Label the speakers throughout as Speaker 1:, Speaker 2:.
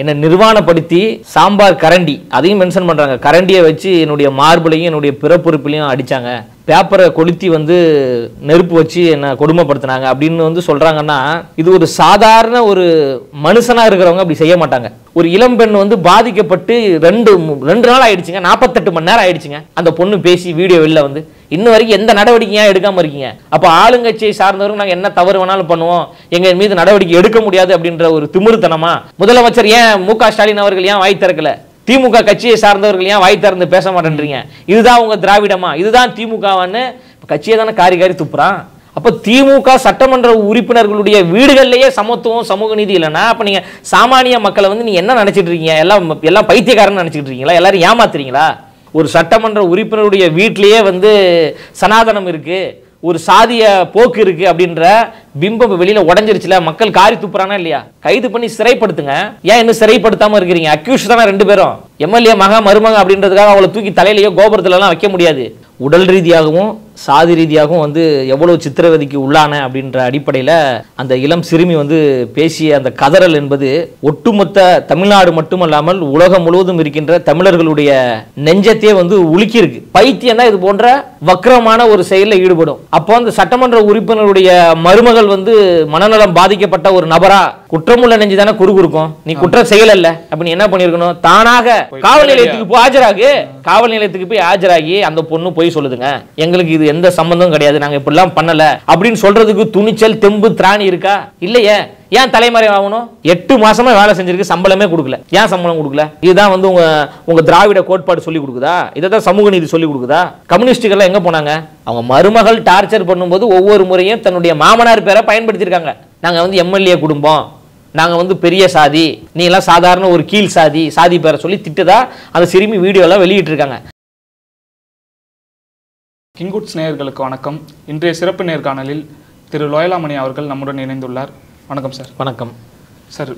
Speaker 1: என்னை நிர்வாணப்படுத்தி சாம்பார் கரண்டி அதையும் மென்ஷன் பண்ணுறாங்க கரண்டியை வச்சு என்னுடைய மார்பிளையும் என்னுடைய பிறப்புறுப்பிலையும் அடித்தாங்க பேப்பரை கொளுத்தி வந்து நெருப்பு வச்சு என்னை கொடுமைப்படுத்தினாங்க அப்படின்னு வந்து சொல்கிறாங்கன்னா இது ஒரு சாதாரண ஒரு மனுஷனாக இருக்கிறவங்க அப்படி செய்ய மாட்டாங்க ஒரு இளம்பெண் வந்து பாதிக்கப்பட்டு ரெண்டு ரெண்டு நாள் ஆயிடுச்சுங்க நாற்பத்தெட்டு மணி நேரம் ஆயிடுச்சுங்க அந்த பொண்ணு பேசி வீடியோ வெளில வந்து இன்ன வரைக்கும் எந்த நடவடிக்கையாக எடுக்காமல் இருக்கீங்க அப்போ ஆளுங்கட்சியை சார்ந்தவரும் நாங்கள் என்ன தவறு வேணாலும் பண்ணுவோம் எங்கள் மீது நடவடிக்கை எடுக்க முடியாது அப்படின்ற ஒரு திமுறுத்தனமா முதலமைச்சர் ஏன் மு ஸ்டாலின் அவர்கள் ஏன் வாய் திறக்கலை திமுக கட்சியை சார்ந்தவர்கள் ஏன் வாய் திறந்து பேச மாட்டேன்றீங்க இதுதான் உங்கள் திராவிடமா இதுதான் திமுகவான்னு கட்சியை தானே காரி காரி துப்புறான் அப்போ திமுக சட்டமன்ற உறுப்பினர்களுடைய வீடுகள்லையே சமத்துவம் சமூக நீதி இல்லைன்னா அப்போ நீங்கள் சாமானிய மக்களை வந்து நீங்கள் என்ன நினச்சிட்டு இருக்கீங்க எல்லாம் எல்லாம் பைத்தியக்காரன் நினச்சிட்டு இருக்கீங்களா எல்லாரும் ஏமாத்துறீங்களா ஒரு சட்டமன்ற உறுப்பினருடைய வீட்டிலேயே வந்து சனாதனம் இருக்குது ஒரு சாதிய போக்கு இருக்கு அப்படின்ற பிம்பம் வெளியில உடஞ்சிருச்சுல மக்கள் காரி துப்புறானா இல்லையா கைது பண்ணி சிறைப்படுத்துங்க ஏன் இன்னும் சிறைப்படுத்தாம இருக்கிறீங்க அக்யூஸ் தானே ரெண்டு பேரும் எம்எல்ஏ மகா மருமக அப்படின்றதுக்காக அவளை தூக்கி தலையிலேயோ கோபுரத்துல எல்லாம் வைக்க முடியாது உடல் ரீதியாகவும் சாதி ரீதியாகவும் வந்து எவ்வளோ சித்திரவதைக்கு உள்ளான அப்படின்ற அடிப்படையில் அந்த இளம் சிறுமி வந்து பேசிய அந்த கதறல் என்பது ஒட்டுமொத்த தமிழ்நாடு மட்டுமல்லாமல் உலகம் முழுவதும் இருக்கின்ற தமிழர்களுடைய நெஞ்சத்தையே வந்து உலுக்கியிருக்கு பைத்தியம் தான் இது போன்ற வக்கரமான ஒரு செயலில் ஈடுபடும் அப்போ அந்த சட்டமன்ற உறுப்பினருடைய மருமகள் வந்து மனநலம் பாதிக்கப்பட்ட ஒரு நபரா குற்றமுள்ள நெஞ்சு தானே குறுகுறுக்கும் நீ குற்ற செயல் அல்ல அப்படின்னு என்ன பண்ணிருக்கணும் தானாக காவல் நிலையத்துக்கு போய் ஆஜராகு காவல் நிலையத்துக்கு போய் ஆஜராகி அந்த பொண்ணு போய் சொல்லுதுங்க எங்களுக்கு இது எந்த சம்பந்தமும் கிடையாது நாங்கள் இப்படிலாம் பண்ணலை அப்படின்னு சொல்றதுக்கு துணிச்சல் தெம்பு திராணி இருக்கா இல்லையே ஏன் தலைமறை ஆகணும் எட்டு மாசமா வேலை செஞ்சிருக்கு சம்பளமே கொடுக்கல ஏன் சம்பளம் கொடுக்கல இதுதான் வந்து உங்க உங்க திராவிட கோட்பாடு சொல்லி கொடுக்குதா இதை தான் சமூக நீதி சொல்லி கொடுக்குதா கம்யூனிஸ்டுகள்லாம் எங்க போனாங்க அவங்க மருமகள் டார்ச்சர் பண்ணும்போது ஒவ்வொரு முறையும் தன்னுடைய மாமனார் பேரை பயன்படுத்தியிருக்காங்க நாங்கள் வந்து எம்எல்ஏ குடும்பம் நாங்கள் வந்து பெரிய சாதி நீ எல்லாம் சாதாரண ஒரு கீழ் சாதி சாதி பேரை சொல்லி திட்டதா அந்த சிறுமி வீடியோலாம் இருக்காங்க
Speaker 2: கிங்குட்ஸ் நேயர்களுக்கு வணக்கம் இன்றைய சிறப்பு நேர்காணலில் திரு லோயலாமணி அவர்கள் நம்முடன் இணைந்துள்ளார் வணக்கம் சார் வணக்கம் சார்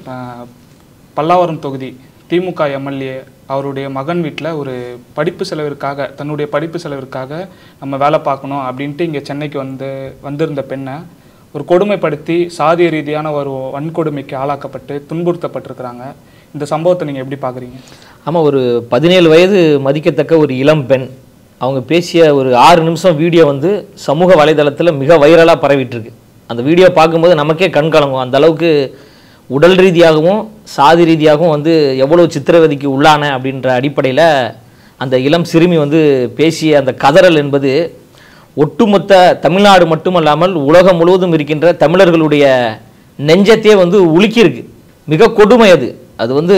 Speaker 2: பல்லாவரம் தொகுதி திமுக எம்எல்ஏ அவருடைய மகன் வீட்டில் ஒரு படிப்பு செலவிற்காக தன்னுடைய படிப்பு செலவிற்காக நம்ம வேலை பார்க்கணும் அப்படின்ட்டு இங்கே சென்னைக்கு வந்து வந்திருந்த பெண்ணை ஒரு கொடுமைப்படுத்தி சாதிய ரீதியான ஒரு வன்கொடுமைக்கு ஆளாக்கப்பட்டு துன்புறுத்தப்பட்டிருக்கிறாங்க இந்த சம்பவத்தை நீங்கள் எப்படி பார்க்குறீங்க ஆமாம் ஒரு
Speaker 1: பதினேழு வயது மதிக்கத்தக்க ஒரு இளம் பெண் அவங்க பேசிய ஒரு ஆறு நிமிஷம் வீடியோ வந்து சமூக வலைதளத்தில் மிக வைரலாக பரவிட்டுருக்கு அந்த வீடியோ பார்க்கும்போது நமக்கே கண் கலங்கும் அந்த அளவுக்கு உடல் ரீதியாகவும் சாதி ரீதியாகவும் வந்து எவ்வளோ சித்திரவதைக்கு உள்ளான அப்படின்ற அடிப்படையில் அந்த இளம் சிறுமி வந்து பேசிய அந்த கதறல் என்பது ஒட்டுமொத்த தமிழ்நாடு மட்டுமல்லாமல் உலகம் முழுவதும் இருக்கின்ற தமிழர்களுடைய நெஞ்சத்தையே வந்து உலுக்கியிருக்கு மிக கொடுமை அது அது வந்து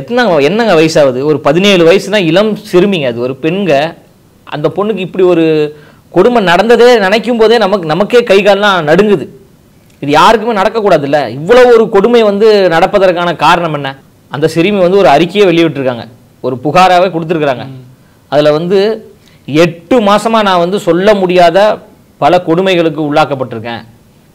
Speaker 1: எத்தனை என்னங்க வயசாகுது ஒரு பதினேழு வயசுனா இளம் சிறுமிங்க அது ஒரு பெண்கள் அந்த பொண்ணுக்கு இப்படி ஒரு கொடுமை நடந்ததே நினைக்கும் போதே நமக்கு நமக்கே கை கால்லாம் நடுங்குது இது யாருக்குமே நடக்கக்கூடாதுல்ல இவ்வளோ ஒரு கொடுமை வந்து நடப்பதற்கான காரணம் என்ன அந்த சிறுமி வந்து ஒரு அறிக்கையை வெளியிட்டிருக்காங்க ஒரு புகாராகவே கொடுத்துருக்குறாங்க அதில் வந்து எட்டு மாதமாக நான் வந்து சொல்ல முடியாத பல கொடுமைகளுக்கு உள்ளாக்கப்பட்டிருக்கேன்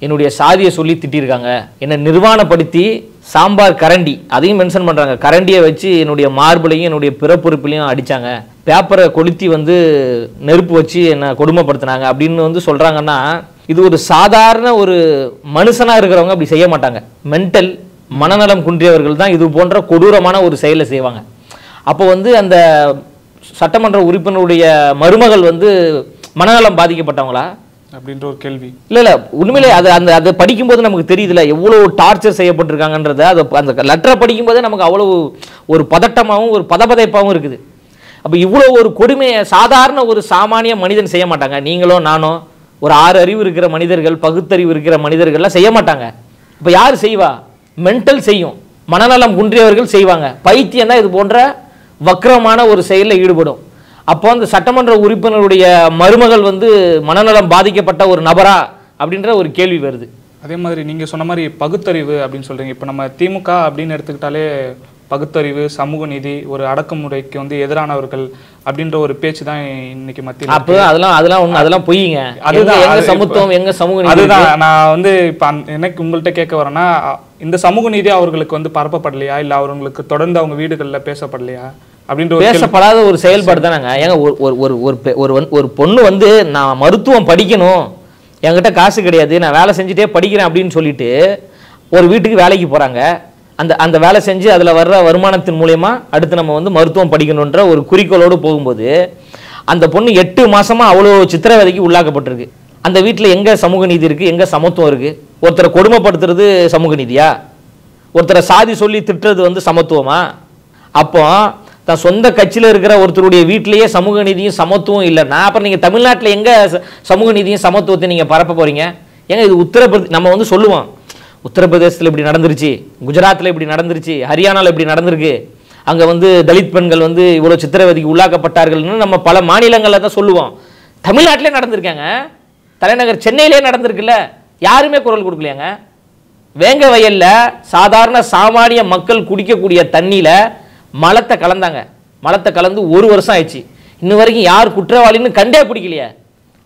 Speaker 1: என்னுடைய சாதியை சொல்லி திட்டிருக்காங்க என்னை நிர்வாணப்படுத்தி சாம்பார் கரண்டி அதையும் மென்ஷன் பண்ணுறாங்க கரண்டியை வச்சு என்னுடைய மார்பிளையும் என்னுடைய பிறப்புறுப்பிலையும் அடித்தாங்க பேப்பரை கொளுத்தி வந்து நெருப்பு வச்சு என்னை கொடுமைப்படுத்தினாங்க அப்படின்னு வந்து சொல்கிறாங்கன்னா இது ஒரு சாதாரண ஒரு மனுஷனாக இருக்கிறவங்க அப்படி செய்ய மாட்டாங்க மென்டல் மனநலம் குன்றியவர்கள் தான் இது போன்ற கொடூரமான ஒரு செயலை செய்வாங்க அப்போ வந்து அந்த சட்டமன்ற உறுப்பினருடைய மருமகள் வந்து மனநலம் பாதிக்கப்பட்டவங்களா
Speaker 2: அப்படின்ற ஒரு கேள்வி
Speaker 1: இல்லை இல்லை உண்மையிலே அது அந்த அதை படிக்கும்போது நமக்கு தெரியுதுல எவ்வளோ டார்ச்சர் செய்யப்பட்டிருக்காங்கன்றத அதை அந்த லெட்டரை படிக்கும்போதே நமக்கு அவ்வளோ ஒரு பதட்டமாகவும் ஒரு பதபதைப்பாகவும் இருக்குது அப்போ இவ்வளோ ஒரு கொடுமையை சாதாரண ஒரு சாமானிய மனிதன் செய்ய மாட்டாங்க நீங்களோ நானோ ஒரு ஆறு அறிவு இருக்கிற மனிதர்கள் பகுத்தறிவு இருக்கிற மனிதர்கள்லாம் செய்ய மாட்டாங்க இப்போ யார் செய்வா மென்டல் செய்யும் மனநலம் குன்றியவர்கள் செய்வாங்க பைத்தியம் தான் இது போன்ற வக்கரமான ஒரு செயலில் ஈடுபடும் அப்போ அந்த சட்டமன்ற உறுப்பினருடைய மருமகள் வந்து மனநலம் பாதிக்கப்பட்ட ஒரு நபரா
Speaker 2: அப்படின்ற ஒரு கேள்வி வருது அதே மாதிரி நீங்கள் சொன்ன மாதிரி பகுத்தறிவு அப்படின்னு சொல்கிறீங்க இப்போ நம்ம திமுக அப்படின்னு எடுத்துக்கிட்டாலே பகுத்தறிவு சமூக நீதி ஒரு அடக்குமுறைக்கு வந்து எதிரானவர்கள் அப்படின்ற ஒரு பேச்சு தான் இன்னைக்கு மத்தியில் அப்போ அதெல்லாம் அதெல்லாம் ஒண்ணு அதெல்லாம் பொய்யுங்க அதுதான் எங்க சமத்துவம் எங்க சமூக நீதி அதுதான் நான் வந்து இப்போ எனக்கு உங்கள்கிட்ட கேட்க வரேன்னா இந்த சமூக நீதி அவர்களுக்கு வந்து பரப்பப்படலையா இல்லை அவர்களுக்கு தொடர்ந்து அவங்க வீடுகளில் பேசப்படலையா அப்படின்ற பேசப்படாத
Speaker 1: ஒரு செயல்பாடு தானேங்க ஏங்க ஒரு ஒரு ஒரு ஒரு பொண்ணு வந்து நான் மருத்துவம் படிக்கணும் என்கிட்ட காசு கிடையாது நான் வேலை செஞ்சுட்டே படிக்கிறேன் அப்படின்னு சொல்லிட்டு ஒரு வீட்டுக்கு வேலைக்கு போகிறாங்க அந்த அந்த வேலை செஞ்சு அதில் வர்ற வருமானத்தின் மூலயமா அடுத்து நம்ம வந்து மருத்துவம் படிக்கணுன்ற ஒரு குறிக்கோளோடு போகும்போது அந்த பொண்ணு எட்டு மாதமாக அவ்வளோ வேலைக்கு உள்ளாக்கப்பட்டிருக்கு அந்த வீட்டில் எங்கே சமூக நீதி இருக்குது எங்கே சமத்துவம் இருக்குது ஒருத்தரை கொடுமைப்படுத்துறது சமூக நீதியா ஒருத்தரை சாதி சொல்லி திட்டுறது வந்து சமத்துவமா அப்போ தான் சொந்த கட்சியில் இருக்கிற ஒருத்தருடைய வீட்டிலேயே சமூக நீதியும் சமத்துவம் இல்லைன்னா அப்புறம் நீங்கள் தமிழ்நாட்டில் எங்கே சமூக நீதியும் சமத்துவத்தை நீங்கள் பரப்ப போகிறீங்க ஏங்க இது உத்தரப்பிரதேஷ் நம்ம வந்து சொல்லுவோம் உத்தரப்பிரதேசத்தில் இப்படி நடந்துருச்சு குஜராத்தில் இப்படி நடந்துருச்சு ஹரியானாவில் இப்படி நடந்திருக்கு அங்கே வந்து தலித் பெண்கள் வந்து இவ்வளோ சித்திரவதைக்கு உள்ளாக்கப்பட்டார்கள்னு நம்ம பல மாநிலங்களில் தான் சொல்லுவோம் தமிழ்நாட்டிலே நடந்திருக்காங்க தலைநகர் சென்னையிலே நடந்திருக்குல்ல யாருமே குரல் கொடுக்கலையாங்க வேங்க வயலில் சாதாரண சாமானிய மக்கள் குடிக்கக்கூடிய தண்ணியில் மலத்தை கலந்தாங்க மலத்தை கலந்து ஒரு வருஷம் ஆயிடுச்சு இன்ன வரைக்கும் யார் குற்றவாளின்னு கண்டே பிடிக்கலையே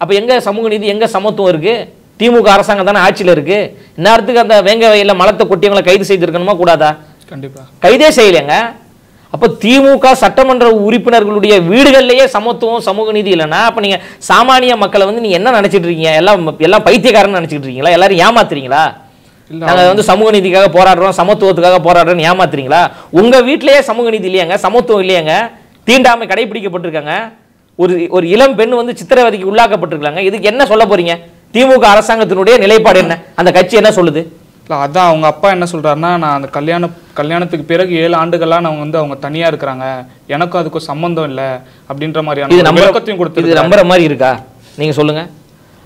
Speaker 1: அப்போ எங்கே சமூக நீதி எங்கே சமத்துவம் இருக்குது திமுக அரசாங்கம் தானே ஆட்சியில் இருக்கு இந்நேரத்துக்கு அந்த வேங்க வயலில் மலத்தை கொட்டியவங்களை கைது செய்திருக்கணுமா கூடாதா கண்டிப்பாக கைதே செய்யலைங்க அப்போ திமுக சட்டமன்ற உறுப்பினர்களுடைய வீடுகள்லேயே சமத்துவம் சமூக நீதி இல்லைன்னா அப்போ நீங்கள் சாமானிய மக்களை வந்து நீங்கள் என்ன நினச்சிட்டு இருக்கீங்க எல்லாம் எல்லாம் பைத்தியக்காரன்னு நினச்சிட்டு இருக்கீங்களா எல்லாரும் ஏமாத்துறீங்களா நாங்கள் வந்து சமூக நீதிக்காக போராடுறோம் சமத்துவத்துக்காக போராடுறோம்னு ஏமாத்துறீங்களா உங்கள் வீட்டிலேயே சமூக நீதி இல்லையாங்க சமத்துவம் இல்லையாங்க தீண்டாமை கடைபிடிக்கப்பட்டிருக்காங்க ஒரு ஒரு இளம் பெண் வந்து சித்திரவதைக்கு உள்ளாக்கப்பட்டிருக்காங்க இதுக்கு என்ன சொல்ல போகிறீங்க திமுக அரசாங்கத்தினுடைய நிலைப்பாடு என்ன அந்த கட்சி என்ன சொல்லுது
Speaker 2: இல்லை அதான் அவங்க அப்பா என்ன சொல்கிறாருன்னா நான் அந்த கல்யாண கல்யாணத்துக்கு பிறகு ஏழு ஆண்டுகள்லாம் நான் வந்து அவங்க தனியாக இருக்கிறாங்க எனக்கும் அதுக்கும் சம்மந்தம் இல்லை அப்படின்ற மாதிரியான நம்பகத்தையும் கொடுத்து நம்புற மாதிரி இருக்கா நீங்கள் சொல்லுங்கள்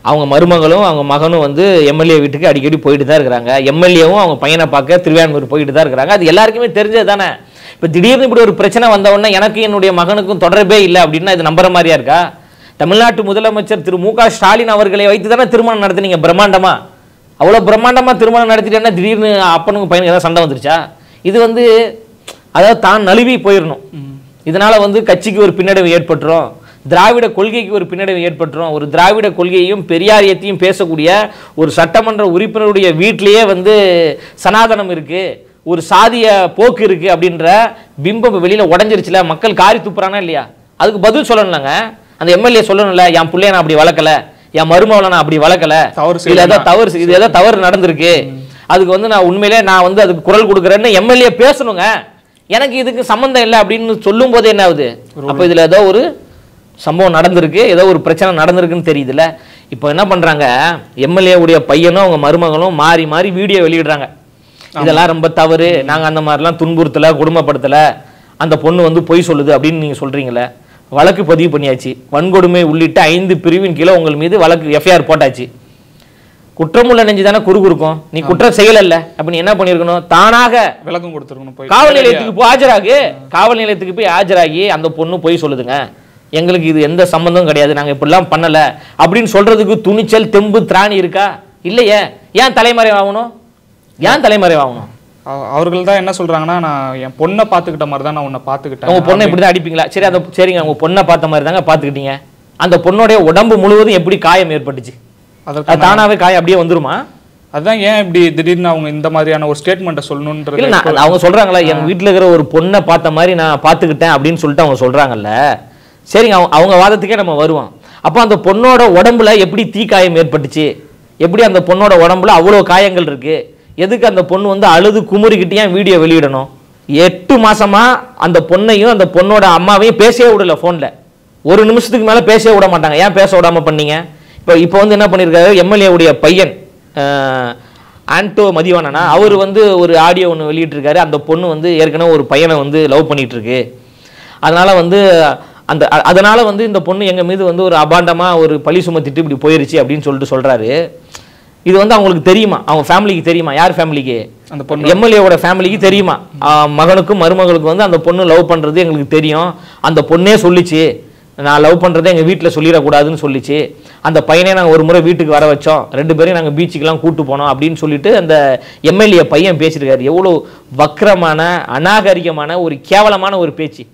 Speaker 1: அவங்க மருமகளும் அவங்க மகனும் வந்து எம்எல்ஏ வீட்டுக்கு அடிக்கடி போயிட்டு தான் இருக்கிறாங்க எம்எல்ஏவும் அவங்க பையனை பார்க்க திருவான்மூர் போயிட்டு தான் இருக்கிறாங்க அது எல்லாருக்குமே தெரிஞ்சது தானே இப்போ திடீர்னு இப்படி ஒரு பிரச்சனை வந்தவுடனே எனக்கும் என்னுடைய மகனுக்கும் தொடர்பே இல்லை அப்படின்னா இது நம்புற மாதிரியா இருக்கா தமிழ்நாட்டு முதலமைச்சர் திரு மு க ஸ்டாலின் அவர்களை வைத்து தானே திருமணம் நடத்தினீங்க பிரம்மாண்டமாக அவ்வளோ பிரம்மாண்டமாக திருமணம் நடத்திட்டேன்னா திடீர்னு அப்பனுக்கு பையனுக்கு எதாவது சண்டை வந்துருச்சா இது வந்து அதாவது தான் நழுவி போயிடணும் இதனால் வந்து கட்சிக்கு ஒரு பின்னடைவு ஏற்பட்டுரும் திராவிட கொள்கைக்கு ஒரு பின்னடைவு ஏற்பட்டுரும் ஒரு திராவிட கொள்கையையும் பெரியாரியத்தையும் பேசக்கூடிய ஒரு சட்டமன்ற உறுப்பினருடைய வீட்டிலையே வந்து சனாதனம் இருக்குது ஒரு சாதிய போக்கு இருக்குது அப்படின்ற பிம்பம் வெளியில் உடஞ்சிருச்சுல மக்கள் காரி துப்புறானா இல்லையா அதுக்கு பதில் சொல்லணும்லங்க அந்த எம்எல்ஏ சொல்லணும்ல என் பிள்ளைய நான் அப்படி வளர்க்கல என் மருமகளை நான் அப்படி வளர்க்கல இது ஏதாவது தவறு இது ஏதோ தவறு நடந்திருக்கு அதுக்கு வந்து நான் உண்மையிலே நான் வந்து அதுக்கு குரல் கொடுக்குறேன்னு எம்எல்ஏ பேசணுங்க எனக்கு இதுக்கு சம்மந்தம் இல்லை அப்படின்னு சொல்லும் போது என்ன ஆகுது அப்போ இதில் ஏதோ ஒரு சம்பவம் நடந்திருக்கு ஏதோ ஒரு பிரச்சனை நடந்திருக்குன்னு தெரியுதுல்ல இப்போ என்ன பண்ணுறாங்க எம்எல்ஏவுடைய பையனும் அவங்க மருமகளும் மாறி மாறி வீடியோ வெளியிடுறாங்க இதெல்லாம் ரொம்ப தவறு நாங்கள் அந்த மாதிரிலாம் துன்புறுத்தலை குடும்பப்படுத்தலை அந்த பொண்ணு வந்து பொய் சொல்லுது அப்படின்னு நீங்கள் சொல்கிறீங்களே வழக்கு பதிவு பண்ணியாச்சு வன்கொடுமை உள்ளிட்ட ஐந்து பிரிவின் கீழே உங்கள் மீது வழக்கு எஃப்ஐஆர் போட்டாச்சு குற்றமுள்ள நெஞ்சு தானே
Speaker 2: குறுக்கும் நீ குற்றம்
Speaker 1: செய்யல அப்ப நீ என்ன பண்ணிருக்கணும் தானாக
Speaker 2: விளக்கம் கொடுத்துருக்கணும் காவல் நிலையத்துக்கு
Speaker 1: போய் ஆஜராகு காவல் நிலையத்துக்கு போய் ஆஜராகி அந்த பொண்ணு போய் சொல்லுதுங்க எங்களுக்கு இது எந்த சம்மந்தமும் கிடையாது நாங்கள் இப்படிலாம் பண்ணலை அப்படின்னு சொல்றதுக்கு துணிச்சல் தெம்பு திராணி இருக்கா இல்லையே
Speaker 2: ஏன் தலைமறை வாங்கணும் ஏன் தலைமறை வாங்கணும் அவர்கள் தான் என்ன சொல்றாங்கன்னா நான் என் பொண்ணை பார்த்துக்கிட்ட மாதிரி தான் நான் உன்னை பார்த்துக்கிட்டேன் உங்க பொண்ணை இப்படி தான் அடிப்பீங்களா சரி அதை சரிங்க உங்க பொண்ணை பார்த்த மாதிரி தாங்க பார்த்துக்கிட்டீங்க அந்த பொண்ணுடைய உடம்பு முழுவதும் எப்படி காயம் ஏற்பட்டுச்சு அது தானாவே காயம் அப்படியே வந்துருமா அதுதான் ஏன் இப்படி திடீர்னு அவங்க இந்த மாதிரியான ஒரு ஸ்டேட்மெண்ட்டை சொல்லணுன்றது அவங்க சொல்றாங்களா என் வீட்டில் இருக்கிற
Speaker 1: ஒரு பொண்ணை பார்த்த மாதிரி நான் பார்த்துக்கிட்டேன் அப்படின்னு சொல்லிட்டு அவங்க சொல்றாங்கல்ல சரிங்க அவங்க அவங்க வாதத்துக்கே நம்ம வருவோம் அப்போ அந்த பொண்ணோட உடம்புல எப்படி தீக்காயம் ஏற்பட்டுச்சு எப்படி அந்த பொண்ணோட உடம்புல அவ்வளோ காயங்கள் இருக்குது எதுக்கு அந்த பொண்ணு வந்து அழுது குமுறிக்கிட்டே வீடியோ வெளியிடணும் எட்டு மாசமா அந்த பொண்ணையும் அந்த பொண்ணோட அம்மாவையும் பேசவே விடல ஃபோனில் ஒரு நிமிஷத்துக்கு மேலே பேசவே விட மாட்டாங்க ஏன் பேச விடாமல் பண்ணீங்க இப்போ இப்போ வந்து என்ன பண்ணியிருக்காரு எம்எல்ஏவுடைய பையன் ஆண்டோ மதிவானனா அவர் வந்து ஒரு ஆடியோ ஒன்று வெளியிட்டிருக்காரு அந்த பொண்ணு வந்து ஏற்கனவே ஒரு பையனை வந்து லவ் பண்ணிகிட்ருக்கு அதனால் வந்து அந்த அதனால் வந்து இந்த பொண்ணு எங்கள் மீது வந்து ஒரு அபாண்டமாக ஒரு பழி சுமத்திட்டு இப்படி போயிருச்சு அப்படின்னு சொல்லிட்டு சொல்கிறாரு இது வந்து அவங்களுக்கு தெரியுமா அவங்க ஃபேமிலிக்கு தெரியுமா யார் ஃபேமிலிக்கு அந்த பொண்ணு எம்எல்ஏவோட ஃபேமிலிக்கு தெரியுமா மகனுக்கும் மருமகளுக்கும் வந்து அந்த பொண்ணு லவ் பண்ணுறது எங்களுக்கு தெரியும் அந்த பொண்ணே சொல்லிச்சு நான் லவ் பண்ணுறதை எங்கள் வீட்டில் சொல்லிடக்கூடாதுன்னு சொல்லிச்சு அந்த பையனை நாங்கள் ஒரு முறை வீட்டுக்கு வர வச்சோம் ரெண்டு பேரையும் நாங்கள் பீச்சுக்கெலாம் கூப்பிட்டு போனோம் அப்படின்னு சொல்லிட்டு அந்த எம்எல்ஏ பையன் பேசியிருக்காரு எவ்வளோ வக்கரமான அநாகரிகமான ஒரு கேவலமான ஒரு பேச்சு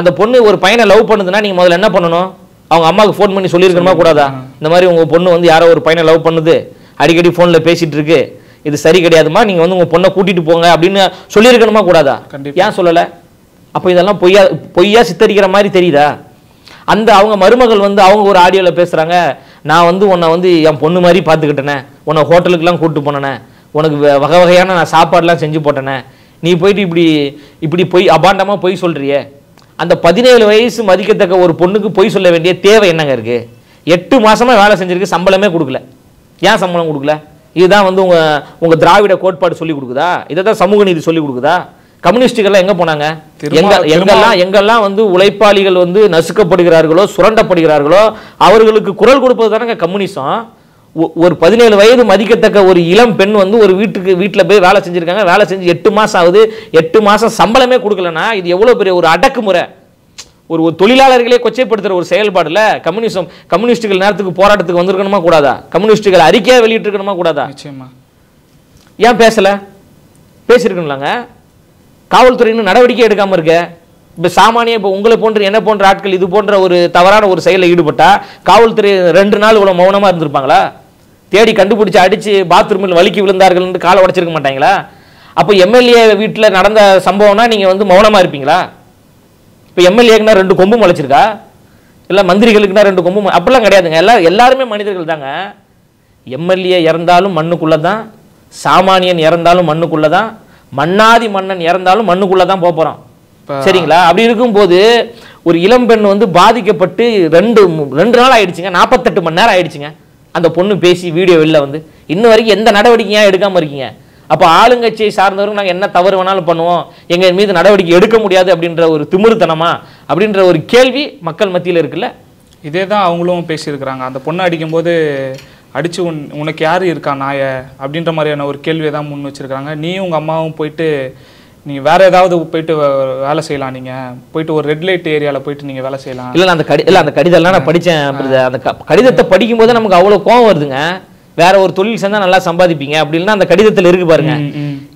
Speaker 1: அந்த பொண்ணு ஒரு பையனை லவ் பண்ணுதுன்னா நீங்கள் முதல்ல என்ன பண்ணணும் அவங்க அம்மாவுக்கு ஃபோன் பண்ணி சொல்லியிருக்கணுமா கூடாதா இந்த மாதிரி உங்கள் பொண்ணு வந்து யாரோ ஒரு பையனை லவ் பண்ணுது அடிக்கடி ஃபோனில் பேசிகிட்டு இருக்கு இது சரி கிடையாதுமா நீங்கள் வந்து உங்கள் பொண்ணை கூட்டிகிட்டு போங்க அப்படின்னு சொல்லியிருக்கணுமா கூடாதா ஏன் சொல்லலை அப்போ இதெல்லாம் பொய்யா பொய்யா சித்தரிக்கிற மாதிரி தெரியுதா அந்த அவங்க மருமகள் வந்து அவங்க ஒரு ஆடியோவில் பேசுகிறாங்க நான் வந்து உன்னை வந்து என் பொண்ணு மாதிரி பார்த்துக்கிட்டேனே உன்னை ஹோட்டலுக்கெலாம் கூப்பிட்டு போனேனே உனக்கு வகை வகையான நான் சாப்பாடெலாம் செஞ்சு போட்டேனே நீ போயிட்டு இப்படி இப்படி பொய் அபாண்டமாக பொய் சொல்கிறியே அந்த பதினேழு வயசு மதிக்கத்தக்க ஒரு பொண்ணுக்கு பொய் சொல்ல வேண்டிய தேவை என்னங்க இருக்குது எட்டு மாதமாக வேலை செஞ்சுருக்கு சம்பளமே கொடுக்கல ஏன் சம்பளம் கொடுக்கல இதுதான் வந்து உங்கள் உங்கள் திராவிட கோட்பாடு சொல்லிக் கொடுக்குதா இதை தான் சமூக நீதி சொல்லிக் கொடுக்குதா கம்யூனிஸ்டுகள்லாம் எங்கே போனாங்க எங்க எங்கெல்லாம் எங்கெல்லாம் வந்து உழைப்பாளிகள் வந்து நசுக்கப்படுகிறார்களோ சுரண்டப்படுகிறார்களோ அவர்களுக்கு குரல் கொடுப்பது தானங்க கம்யூனிசம் ஒரு பதினேழு வயது மதிக்கத்தக்க ஒரு இளம் பெண் வந்து ஒரு வீட்டுக்கு வீட்டில் போய் வேலை செஞ்சுருக்காங்க வேலை செஞ்சு எட்டு மாதம் ஆகுது எட்டு மாதம் சம்பளமே கொடுக்கலன்னா இது எவ்வளோ பெரிய ஒரு அடக்குமுறை ஒரு ஒரு தொழிலாளர்களே கொச்சைப்படுத்துகிற ஒரு செயல்பாடில் கம்யூனிசம் கம்யூனிஸ்டுகள் நேரத்துக்கு போராட்டத்துக்கு வந்திருக்கணுமா கூடாதா கம்யூனிஸ்டுகள் அறிக்கையாக வெளியிட்டிருக்கணுமா கூடாதா நிச்சயமா ஏன் பேசலை பேசியிருக்கணுங்களாங்க காவல்துறையினு நடவடிக்கை எடுக்காமல் இருக்க இப்போ சாமானிய இப்போ உங்களை போன்ற என்ன போன்ற ஆட்கள் இது போன்ற ஒரு தவறான ஒரு செயலில் ஈடுபட்டால் காவல்துறை ரெண்டு நாள் இவ்வளோ மௌனமாக இருந்திருப்பாங்களா தேடி கண்டுபிடிச்சி அடித்து பாத்ரூமில் வலிக்கு விழுந்தார்கள் காலை உடச்சிருக்க மாட்டாங்களா அப்போ எம்எல்ஏ வீட்டில் நடந்த சம்பவம்னா நீங்கள் வந்து மௌனமாக இருப்பீங்களா இப்போ எம்எல்ஏக்குனா ரெண்டு கொம்பு முளைச்சிருக்கா இல்லை மந்திரிகளுக்குனா ரெண்டு கொம்பு அப்படிலாம் கிடையாதுங்க எல்லா எல்லாருமே மனிதர்கள் தாங்க எம்எல்ஏ இறந்தாலும் மண்ணுக்குள்ளே தான் சாமானியன் இறந்தாலும் மண்ணுக்குள்ளே தான் மன்னாதி மன்னன் இறந்தாலும் மண்ணுக்குள்ளே தான் போகிறோம் சரிங்களா அப்படி இருக்கும்போது ஒரு இளம் பெண் வந்து பாதிக்கப்பட்டு ரெண்டு ரெண்டு நாள் ஆயிடுச்சுங்க நாற்பத்தெட்டு மணி நேரம் ஆயிடுச்சுங்க அந்த பொண்ணு பேசி வீடியோ வெளில வந்து இன்ன வரைக்கும் எந்த நடவடிக்கையாக எடுக்காமல் இருக்கீங்க அப்போ ஆளுங்கட்சியை சார்ந்தவர்கள் நாங்கள் என்ன தவறு வேணாலும் பண்ணுவோம் எங்கள் மீது நடவடிக்கை
Speaker 2: எடுக்க முடியாது அப்படின்ற ஒரு திமிருத்தனமா அப்படின்ற ஒரு கேள்வி மக்கள் மத்தியில் இருக்குல்ல இதே தான் அவங்களும் பேசியிருக்கிறாங்க அந்த பொண்ணை அடிக்கும்போது அடித்து உன் உனக்கு யார் இருக்கா நாய அப்படின்ற மாதிரியான ஒரு கேள்வியை தான் முன் வச்சுருக்காங்க நீ உங்கள் அம்மாவும் போயிட்டு நீங்கள் வேற ஏதாவது போயிட்டு வேலை செய்யலாம் நீங்கள் போயிட்டு ஒரு ரெட் லைட் ஏரியாவில் போயிட்டு நீங்கள் வேலை செய்யலாம் இல்லை அந்த கடி இல்லை
Speaker 1: அந்த கடிதம்லாம் நான் படித்தேன் அந்த கடிதத்தை படிக்கும்போது நமக்கு அவ்வளோ கோவம் வருதுங்க வேற ஒரு தொழில் செஞ்சால் நல்லா சம்பாதிப்பீங்க அப்படின்னா அந்த கடிதத்தில் இருக்கு பாருங்க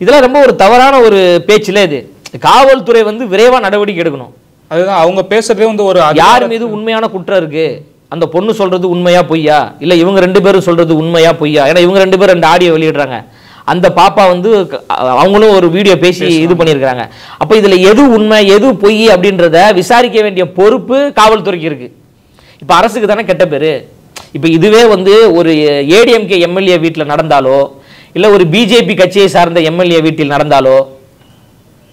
Speaker 1: இதெல்லாம் ரொம்ப ஒரு தவறான ஒரு பேச்சில் இது காவல்துறை வந்து விரைவாக நடவடிக்கை எடுக்கணும் அதுதான் அவங்க பேசுறதே வந்து ஒரு யார் மீது உண்மையான குற்றம் இருக்கு அந்த பொண்ணு சொல்றது உண்மையா பொய்யா இல்லை இவங்க ரெண்டு பேரும் சொல்றது உண்மையா பொய்யா ஏன்னா இவங்க ரெண்டு பேரும் ரெண்டு ஆடியோ வெளியிடுறாங்க அந்த பாப்பா வந்து அவங்களும் ஒரு வீடியோ பேசி இது பண்ணியிருக்கிறாங்க அப்போ இதில் எது உண்மை எது பொய் அப்படின்றத விசாரிக்க வேண்டிய பொறுப்பு காவல்துறைக்கு இருக்கு இப்போ அரசுக்கு தானே கெட்ட பேர் இப்போ இதுவே வந்து ஒரு ஏடிஎம்கே எம்எல்ஏ வீட்டில் நடந்தாலோ இல்லை ஒரு பிஜேபி கட்சியை சார்ந்த எம்எல்ஏ வீட்டில் நடந்தாலோ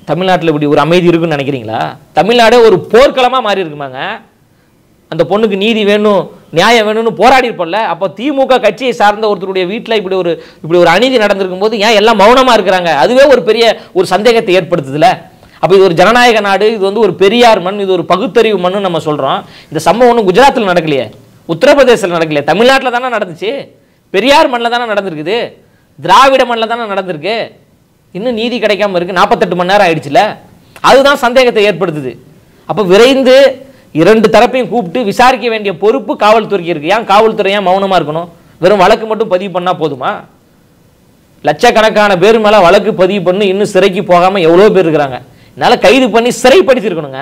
Speaker 1: தமிழ்நாட்டில் இப்படி ஒரு அமைதி இருக்குன்னு நினைக்கிறீங்களா தமிழ்நாடே ஒரு போர்க்களமாக மாறி இருக்குமாங்க அந்த பொண்ணுக்கு நீதி வேணும் நியாயம் வேணும்னு போராடி இருப்போம்ல அப்போ திமுக கட்சியை சார்ந்த ஒருத்தருடைய வீட்டில் இப்படி ஒரு இப்படி ஒரு அநீதி நடந்திருக்கும் போது ஏன் எல்லாம் மௌனமாக இருக்கிறாங்க அதுவே ஒரு பெரிய ஒரு சந்தேகத்தை ஏற்படுத்துதுல அப்போ இது ஒரு ஜனநாயக நாடு இது வந்து ஒரு பெரியார் மண் இது ஒரு பகுத்தறிவு மண்ணு நம்ம சொல்கிறோம் இந்த சம்பவம் ஒன்றும் குஜராத்தில் நடக்கலையே உத்தரப்பிரதேசத்தில் நடக்கல தமிழ்நாட்டில் தானே நடந்துச்சு பெரியார் மண்ணில் தானே நடந்திருக்குது திராவிட மண்ணில் தானே நடந்திருக்கு இன்னும் நீதி கிடைக்காம இருக்குது நாற்பத்தெட்டு மணி நேரம் ஆயிடுச்சுல அதுதான் சந்தேகத்தை ஏற்படுத்துது அப்போ விரைந்து இரண்டு தரப்பையும் கூப்பிட்டு விசாரிக்க வேண்டிய பொறுப்பு காவல்துறைக்கு இருக்குது ஏன் காவல்துறை ஏன் மௌனமாக இருக்கணும் வெறும் வழக்கு மட்டும் பதிவு பண்ணால் போதுமா லட்சக்கணக்கான பேர் மேலே வழக்கு பதிவு பண்ணி இன்னும் சிறைக்கு போகாமல் எவ்வளோ பேர் இருக்கிறாங்க என்னால் கைது பண்ணி சிறைப்படுத்தியிருக்கணுங்க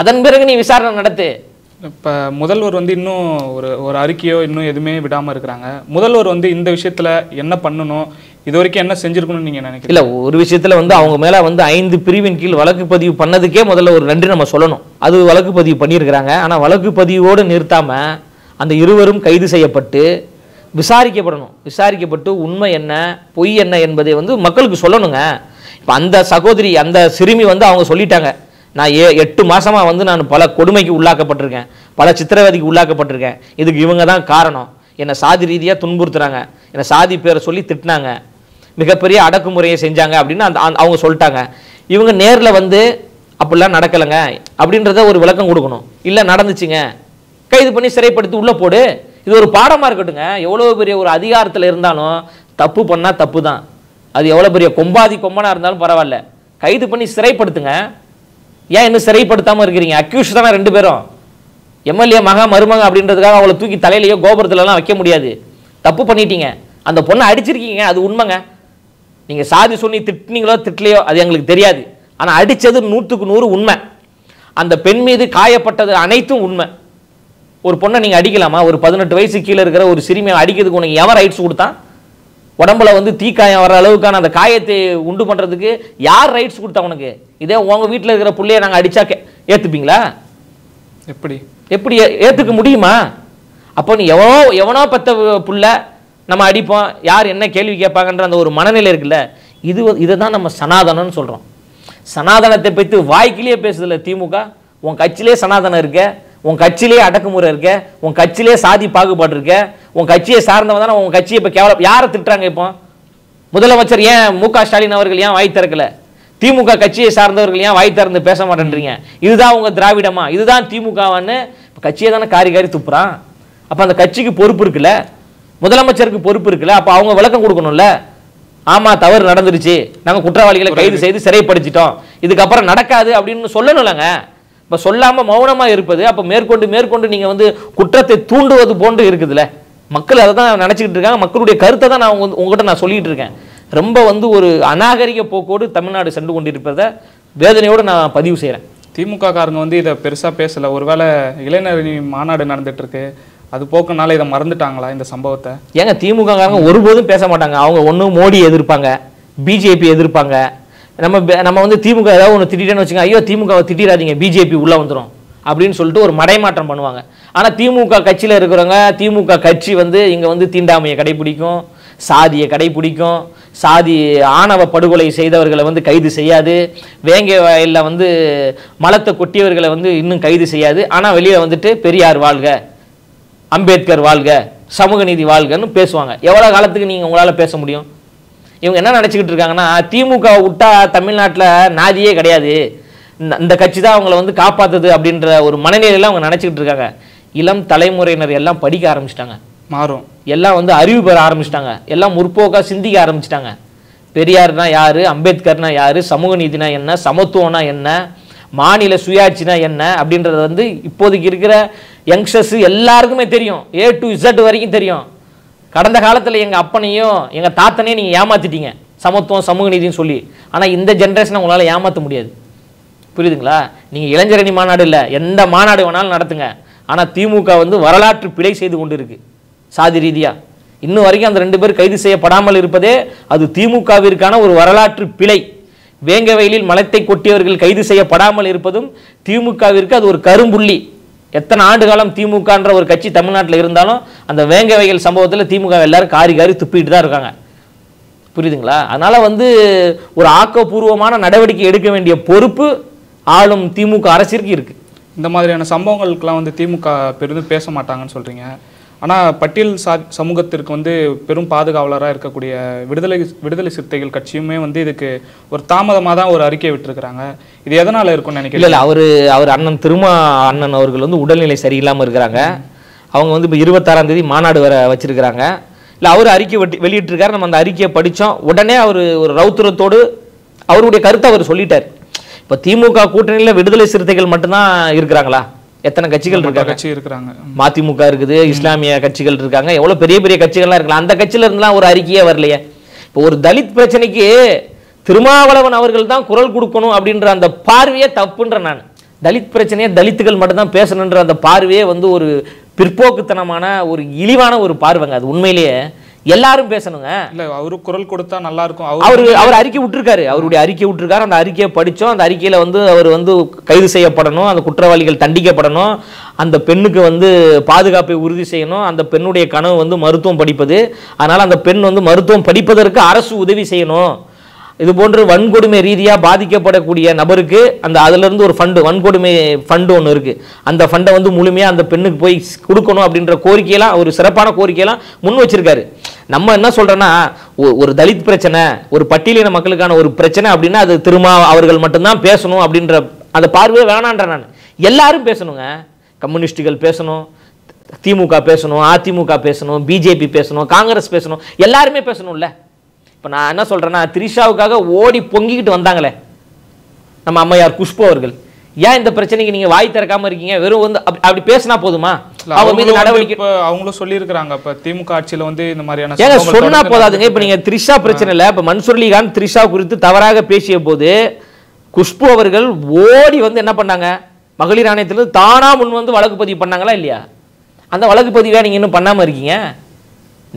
Speaker 1: அதன் பிறகு நீ விசாரணை நடத்து
Speaker 2: இப்போ முதல்வர் வந்து இன்னும் ஒரு ஒரு அறிக்கையோ இன்னும் எதுவுமே விடாமல் இருக்கிறாங்க முதல்வர் வந்து இந்த விஷயத்தில் என்ன பண்ணணும் இது வரைக்கும் என்ன செஞ்சுருக்கணும்னு நீங்கள் நினைக்கிறீங்க இல்லை
Speaker 1: ஒரு விஷயத்தில் வந்து அவங்க மேலே வந்து ஐந்து பிரிவின் கீழ் வழக்கு பதிவு பண்ணதுக்கே முதல்ல ஒரு நன்றி நம்ம சொல்லணும் அது வழக்கு பதிவு பண்ணியிருக்கிறாங்க ஆனால் வழக்கு பதிவோடு நிறுத்தாமல் அந்த இருவரும் கைது செய்யப்பட்டு விசாரிக்கப்படணும் விசாரிக்கப்பட்டு உண்மை என்ன பொய் என்ன என்பதை வந்து மக்களுக்கு சொல்லணுங்க இப்போ அந்த சகோதரி அந்த சிறுமி வந்து அவங்க சொல்லிட்டாங்க நான் ஏ எட்டு மாதமாக வந்து நான் பல கொடுமைக்கு உள்ளாக்கப்பட்டிருக்கேன் பல சித்திரவதிக்கு உள்ளாக்கப்பட்டிருக்கேன் இதுக்கு இவங்க தான் காரணம் என்னை சாதி ரீதியாக துன்புறுத்துறாங்க என்னை சாதி பேரை சொல்லி திட்டினாங்க மிகப்பெரிய அடக்குமுறையை செஞ்சாங்க அப்படின்னு அந்த அவங்க சொல்லிட்டாங்க இவங்க நேரில் வந்து அப்படிலாம் நடக்கலைங்க அப்படின்றத ஒரு விளக்கம் கொடுக்கணும் இல்லை நடந்துச்சுங்க கைது பண்ணி சிறைப்படுத்தி உள்ளே போடு இது ஒரு பாடமாக இருக்கட்டுங்க எவ்வளோ பெரிய ஒரு அதிகாரத்தில் இருந்தாலும் தப்பு பண்ணால் தப்பு தான் அது எவ்வளோ பெரிய கொம்பாதி கொம்பனாக இருந்தாலும் பரவாயில்ல கைது பண்ணி சிறைப்படுத்துங்க ஏன் என்ன சிறைப்படுத்தாமல் இருக்கிறீங்க அக்யூஸ் தானே ரெண்டு பேரும் எம்எல்ஏ மகா மருமக அப்படின்றதுக்காக அவளை தூக்கி தலையிலையோ கோபுரத்துலலாம் வைக்க முடியாது தப்பு பண்ணிட்டீங்க அந்த பொண்ணை அடிச்சிருக்கீங்க அது உண்மைங்க நீங்கள் சாதி சொல்லி திட்டினீங்களோ திட்டலையோ அது எங்களுக்கு தெரியாது ஆனால் அடித்தது நூற்றுக்கு நூறு உண்மை அந்த பெண் மீது காயப்பட்டது அனைத்தும் உண்மை ஒரு பொண்ணை நீங்கள் அடிக்கலாமா ஒரு பதினெட்டு வயசு கீழே இருக்கிற ஒரு சிறுமியை அடிக்கிறதுக்கு உனக்கு எவன் ரைட்ஸ் கொடுத்தான் உடம்புல வந்து தீக்காயம் வர அளவுக்கான அந்த காயத்தை உண்டு பண்ணுறதுக்கு யார் ரைட்ஸ் கொடுத்தா உனக்கு இதே உங்கள் வீட்டில் இருக்கிற பிள்ளைய நாங்கள் அடித்தா ஏற்றுப்பீங்களா எப்படி எப்படி ஏற்றுக்க முடியுமா அப்போ நீ எவனோ எவனோ பத்த புள்ள நம்ம அடிப்போம் யார் என்ன கேள்வி கேட்பாங்கன்ற அந்த ஒரு மனநிலை இருக்குல்ல இது இதை தான் நம்ம சனாதனம்னு சொல்கிறோம் சனாதனத்தை பற்றி வாய்க்கிலேயே பேசுதில்ல திமுக உன் கட்சியிலே சனாதனம் இருக்கேன் உன் கட்சியிலே அடக்குமுறை இருக்க உன் கட்சியிலே சாதி பாகுபாடு இருக்க உன் கட்சியை சார்ந்தவன் தானே உன் கட்சியை இப்போ கேவலம் யாரை திட்டுறாங்க இப்போ முதலமைச்சர் ஏன் மு க ஸ்டாலின் அவர்கள் ஏன் வாய் திறக்கலை திமுக கட்சியை சார்ந்தவர்கள் ஏன் வாய் திறந்து பேச மாட்டேன்றீங்க இதுதான் உங்கள் திராவிடமா இதுதான் திமுகவான்னு இப்போ கட்சியை தானே காரி காரி துப்புறான் அப்போ அந்த கட்சிக்கு பொறுப்பு இருக்குல்ல முதலமைச்சருக்கு பொறுப்பு இருக்குல்ல அப்போ அவங்க விளக்கம் கொடுக்கணும்ல ஆமாம் தவறு நடந்துருச்சு நாங்கள் குற்றவாளிகளை கைது செய்து சிறைப்படுத்திட்டோம் இதுக்கப்புறம் நடக்காது அப்படின்னு சொல்லணும்லங்க இப்போ சொல்லாமல் மௌனமாக இருப்பது அப்போ மேற்கொண்டு மேற்கொண்டு நீங்கள் வந்து குற்றத்தை தூண்டுவது போன்று இருக்குதுல்ல மக்கள் அதை தான் நினச்சிக்கிட்டு இருக்காங்க மக்களுடைய கருத்தை தான் நான் உங்க உங்கள்கிட்ட நான் சொல்லிகிட்டு
Speaker 2: இருக்கேன் ரொம்ப வந்து ஒரு அநாகரிக போக்கோடு தமிழ்நாடு சென்று கொண்டிருப்பதை வேதனையோடு நான் பதிவு செய்கிறேன் திமுக காரங்க வந்து இதை பெருசாக பேசலை ஒருவேளை இளைஞரணி மாநாடு நடந்துகிட்ருக்கு அது போக்குனால இதை மறந்துட்டாங்களா இந்த சம்பவத்தை
Speaker 1: ஏங்க திமுக காரங்க ஒருபோதும் பேச மாட்டாங்க அவங்க ஒன்று மோடி எதிர்ப்பாங்க பிஜேபி எதிர்ப்பாங்க நம்ம நம்ம வந்து திமுக ஏதாவது ஒன்று திட்டேன்னு வச்சுங்க ஐயோ திமுக திட்டிடாதீங்க பிஜேபி உள்ளே வந்துடும் அப்படின்னு சொல்லிட்டு ஒரு மடைமாற்றம் பண்ணுவாங்க ஆனால் திமுக கட்சியில் இருக்கிறவங்க திமுக கட்சி வந்து இங்கே வந்து தீண்டாமையை கடைபிடிக்கும் சாதியை கடைபிடிக்கும் சாதி ஆணவ படுகொலை செய்தவர்களை வந்து கைது செய்யாது வேங்கை வயலில் வந்து மலத்தை கொட்டியவர்களை வந்து இன்னும் கைது செய்யாது ஆனால் வெளியில் வந்துட்டு பெரியார் வாழ்க அம்பேத்கர் வாழ்க சமூக நீதி வாழ்கன்னு பேசுவாங்க எவ்வளோ காலத்துக்கு நீங்கள் உங்களால் பேச முடியும் இவங்க என்ன நினச்சிக்கிட்டு இருக்காங்கன்னா திமுக விட்டா தமிழ்நாட்டில் நாதியே கிடையாது இந்த கட்சி தான் அவங்கள வந்து காப்பாற்றுது அப்படின்ற ஒரு மனநிலையில் அவங்க நினச்சிக்கிட்டு இருக்காங்க இளம் தலைமுறையினர் எல்லாம் படிக்க ஆரம்பிச்சிட்டாங்க மாறும் எல்லாம் வந்து அறிவு பெற ஆரம்பிச்சிட்டாங்க எல்லாம் முற்போக்காக சிந்திக்க ஆரம்பிச்சிட்டாங்க பெரியார்னா யார் அம்பேத்கர்னா யார் சமூக நீதினா என்ன சமத்துவம்னா என்ன மாநில சுயாட்சினா என்ன அப்படின்றது வந்து இப்போதைக்கு இருக்கிற யங்ஸ்டர்ஸ் எல்லாருக்குமே தெரியும் ஏ டு இசட் வரைக்கும் தெரியும் கடந்த காலத்தில் எங்கள் அப்பனையும் எங்கள் தாத்தனையும் நீங்கள் ஏமாற்றிட்டீங்க சமத்துவம் சமூக நீதினு சொல்லி ஆனால் இந்த ஜென்ரேஷனை உங்களால் ஏமாற்ற முடியாது புரியுதுங்களா நீங்கள் இளைஞரணி மாநாடு இல்லை எந்த மாநாடு வேணாலும் நடத்துங்க ஆனால் திமுக வந்து வரலாற்று பிழை செய்து கொண்டு இருக்குது சாதி ரீதியாக இன்னும் வரைக்கும் அந்த ரெண்டு பேர் கைது செய்யப்படாமல் இருப்பதே அது திமுகவிற்கான ஒரு வரலாற்று பிழை வேங்க வயலில் மலத்தை கொட்டியவர்கள் கைது செய்யப்படாமல் இருப்பதும் திமுகவிற்கு அது ஒரு கரும்புள்ளி எத்தனை ஆண்டு காலம் திமுகன்ற ஒரு கட்சி தமிழ்நாட்டில் இருந்தாலும் அந்த வேங்க வகைகள் சம்பவத்தில் திமுக எல்லாரும் காரி காரி துப்பிட்டு தான் இருக்காங்க
Speaker 2: புரியுதுங்களா அதனால் வந்து ஒரு ஆக்கப்பூர்வமான நடவடிக்கை எடுக்க வேண்டிய பொறுப்பு ஆளும் திமுக அரசிற்கு இருக்குது இந்த மாதிரியான சம்பவங்களுக்கெல்லாம் வந்து திமுக பெரிதும் பேச மாட்டாங்கன்னு சொல்கிறீங்க ஆனால் பட்டியல் சா சமூகத்திற்கு வந்து பெரும் பாதுகாவலராக இருக்கக்கூடிய விடுதலை விடுதலை சிறுத்தைகள் கட்சியுமே வந்து இதுக்கு ஒரு தாமதமாக தான் ஒரு அறிக்கை விட்டுருக்குறாங்க இது எதனால் இருக்கும்னு நினைக்கிறேன் இல்லை அவர்
Speaker 1: அவர் அண்ணன் திருமா அண்ணன் அவர்கள் வந்து உடல்நிலை சரியில்லாமல் இருக்கிறாங்க அவங்க வந்து இப்போ இருபத்தாறாம் தேதி மாநாடு வர வச்சிருக்கிறாங்க இல்லை அவர் அறிக்கை வெட்டி வெளியிட்டிருக்காரு நம்ம அந்த அறிக்கையை படித்தோம் உடனே அவர் ஒரு ரௌத்திரத்தோடு அவருடைய கருத்தை அவர் சொல்லிட்டார் இப்போ திமுக கூட்டணியில் விடுதலை சிறுத்தைகள் மட்டும்தான் இருக்கிறாங்களா எத்தனை கட்சிகள் இருக்காங்க கட்சி இருக்கிறாங்க மதிமுக இருக்குது இஸ்லாமிய கட்சிகள் இருக்காங்க எவ்வளோ பெரிய பெரிய கட்சிகள்லாம் இருக்கலாம் அந்த கட்சியில இருந்தெல்லாம் ஒரு அறிக்கையே வரலையே இப்போ ஒரு தலித் பிரச்சனைக்கு திருமாவளவன் அவர்கள் தான் குரல் கொடுக்கணும் அப்படின்ற அந்த பார்வையே தப்புன்ற நான் தலித் பிரச்சனையே தலித்துகள் மட்டும்தான் பேசணுன்ற அந்த பார்வையே வந்து ஒரு பிற்போக்குத்தனமான ஒரு இழிவான ஒரு பார்வைங்க அது உண்மையிலேயே எல்லாரும்
Speaker 2: பேசணுங்க இல்ல அவரு குரல் கொடுத்தா நல்லா இருக்கும் அவர் அவர் அறிக்கை
Speaker 1: விட்டுருக்காரு அவருடைய அறிக்கை விட்டுருக்காரு அந்த அறிக்கையை படித்தோம் அந்த அறிக்கையில் வந்து அவர் வந்து கைது செய்யப்படணும் அந்த குற்றவாளிகள் தண்டிக்கப்படணும் அந்த பெண்ணுக்கு வந்து பாதுகாப்பை உறுதி செய்யணும் அந்த பெண்ணுடைய கனவு வந்து மருத்துவம் படிப்பது அதனால் அந்த பெண் வந்து மருத்துவம் படிப்பதற்கு அரசு உதவி செய்யணும் இது போன்று வன்கொடுமை ரீதியாக பாதிக்கப்படக்கூடிய நபருக்கு அந்த அதிலிருந்து ஒரு ஃபண்டு வன்கொடுமை ஃபண்டு ஒன்று இருக்குது அந்த ஃபண்டை வந்து முழுமையாக அந்த பெண்ணுக்கு போய் கொடுக்கணும் அப்படின்ற கோரிக்கையெல்லாம் ஒரு சிறப்பான கோரிக்கையெல்லாம் முன் வச்சிருக்காரு நம்ம என்ன சொல்கிறோன்னா ஒரு தலித் பிரச்சனை ஒரு பட்டியலின மக்களுக்கான ஒரு பிரச்சனை அப்படின்னா அது திருமா அவர்கள் மட்டும்தான் பேசணும் அப்படின்ற அந்த பார்வையே வேணான்ற நான் எல்லாரும் பேசணுங்க கம்யூனிஸ்ட்டுகள் பேசணும் திமுக பேசணும் அதிமுக பேசணும் பிஜேபி பேசணும் காங்கிரஸ் பேசணும் எல்லாருமே பேசணும்ல இப்போ நான் என்ன சொல்கிறேன்னா த்ரிஷாவுக்காக ஓடி பொங்கிக்கிட்டு வந்தாங்களே நம்ம அம்மையார் குஷ்பு அவர்கள் ஏன் இந்த பிரச்சனைக்கு நீங்க வாய் திறக்காம இருக்கீங்க வெறும் வந்து அப்படி பேசினா போதுமா அவங்க மீது நடவடிக்கை
Speaker 2: அவங்களும் சொல்லியிருக்கிறாங்க இப்ப திமுக ஆட்சியில வந்து இந்த மாதிரியான ஏங்க சொன்னா போதாதுங்க
Speaker 1: இப்ப நீங்க த்ரிஷா பிரச்சனை இல்ல இப்ப மன்சூர்லிகான் த்ரிஷா குறித்து தவறாக பேசிய போது குஷ்பு அவர்கள் ஓடி வந்து என்ன பண்ணாங்க மகளிர் ஆணையத்திலிருந்து தானா முன் வந்து வழக்கு பதிவு பண்ணாங்களா இல்லையா அந்த வழக்கு பதிவை நீங்க இன்னும் பண்ணாம இருக்கீங்க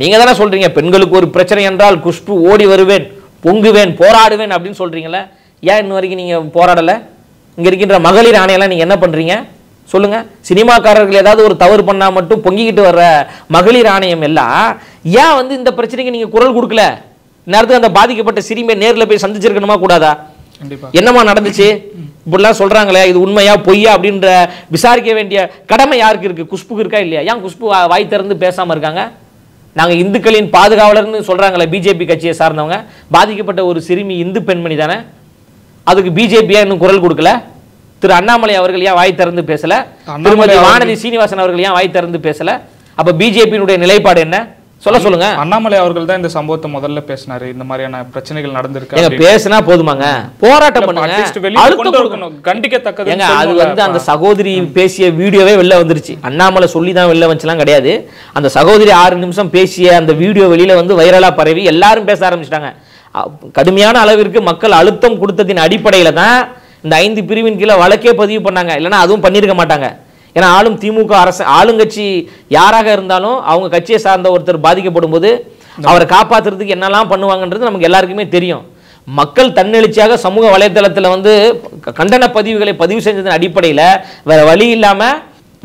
Speaker 1: நீங்க தானே சொல்கிறீங்க பெண்களுக்கு ஒரு பிரச்சனை என்றால் குஷ்பு ஓடி வருவேன் பொங்குவேன் போராடுவேன் அப்படின்னு சொல்கிறீங்களே ஏன் இன்ன வரைக்கும் நீங்கள் போராடலை இங்கே இருக்கின்ற மகளிர் ஆணையெல்லாம் நீங்கள் என்ன பண்ணுறீங்க சொல்லுங்கள் சினிமாக்காரர்கள் ஏதாவது ஒரு தவறு பண்ணால் மட்டும் பொங்கிக்கிட்டு வர்ற மகளிர் ஆணையம் எல்லாம் ஏன் வந்து இந்த பிரச்சனைக்கு நீங்கள் குரல் கொடுக்கல நேரத்துக்கு அந்த பாதிக்கப்பட்ட சிறுமியை நேரில் போய் சந்திச்சிருக்கணுமா கூடாதா என்னமா நடந்துச்சு இப்படிலாம் சொல்றாங்களே இது உண்மையா பொய்யா அப்படின்ற விசாரிக்க வேண்டிய கடமை யாருக்கு இருக்கு குஷ்புக்கு இருக்கா இல்லையா ஏன் குஷ்பு வாய் திறந்து பேசாமல் இருக்காங்க நாங்கள் இந்துக்களின் பாதுகாவலர்னு சொல்கிறாங்களே பிஜேபி கட்சியை சார்ந்தவங்க பாதிக்கப்பட்ட ஒரு சிறுமி இந்து பெண்மணி தானே அதுக்கு பிஜேபியாக இன்னும் குரல் கொடுக்கல திரு அண்ணாமலை அவர்கள் ஏன் வாய் திறந்து பேசல
Speaker 2: திருமதி வானதி
Speaker 1: சீனிவாசன் அவர்கள் ஏன் வாய் திறந்து பேசல
Speaker 2: அப்போ பிஜேபியினுடைய நிலைப்பாடு என்ன சொல்ல சொல்லுங்க அண்ணாமலை அவர்கள் தான் இந்த சம்பவத்தை முதல்ல பேசினாரு இந்த மாதிரியான பிரச்சனைகள் நடந்திருக்கு பேசினா போதுமாங்க போராட்டம் பண்ணுங்க கண்டிக்கத்தக்கது ஏங்க அது வந்து அந்த
Speaker 1: சகோதரி பேசிய வீடியோவே வெளில வந்துருச்சு அண்ணாமலை சொல்லி தான் வெளில வந்துச்சுலாம் கிடையாது அந்த சகோதரி ஆறு நிமிஷம் பேசிய அந்த வீடியோ வெளியில வந்து வைரலா பரவி எல்லாரும் பேச ஆரம்பிச்சிட்டாங்க கடுமையான அளவிற்கு மக்கள் அழுத்தம் கொடுத்ததின் அடிப்படையில தான் இந்த ஐந்து பிரிவின் கீழே வழக்கே பதிவு பண்ணாங்க இல்லைன்னா அதுவும் பண்ணியிருக்க மாட்டாங்க ஏன்னா ஆளும் திமுக அரசு ஆளுங்கட்சி யாராக இருந்தாலும் அவங்க கட்சியை சார்ந்த ஒருத்தர் பாதிக்கப்படும் போது அவரை காப்பாற்றுறதுக்கு என்னெல்லாம் பண்ணுவாங்கன்றது நமக்கு எல்லாருக்குமே தெரியும் மக்கள் தன்னெழுச்சியாக சமூக வலைதளத்தில் வந்து கண்டன பதிவுகளை பதிவு செஞ்சதன் அடிப்படையில் வேறு வழி இல்லாமல்